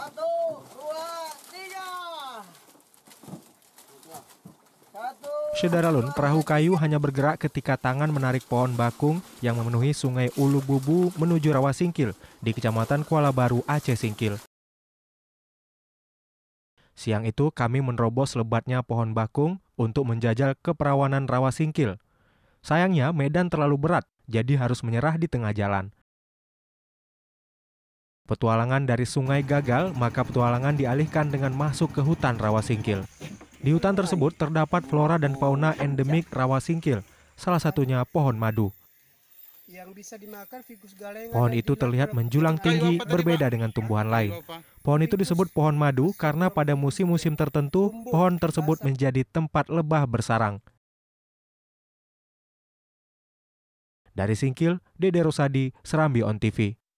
Satu, dua, perahu kayu hanya bergerak ketika tangan menarik pohon bakung yang memenuhi sungai Ulu Bubu menuju Rawa Singkil di Kecamatan Kuala Baru, Aceh Singkil. Siang itu kami menerobos lebatnya pohon bakung untuk menjajal keperawanan rawa singkil. Sayangnya medan terlalu berat, jadi harus menyerah di tengah jalan. Petualangan dari sungai gagal, maka petualangan dialihkan dengan masuk ke hutan Rawasingkil. Di hutan tersebut terdapat flora dan fauna endemik Rawasingkil, salah satunya pohon madu. Pohon itu terlihat menjulang tinggi berbeda dengan tumbuhan lain. Pohon itu disebut pohon madu karena pada musim-musim tertentu pohon tersebut menjadi tempat lebah bersarang. Dari Singkil, Dede Rosadi, Serambi On TV.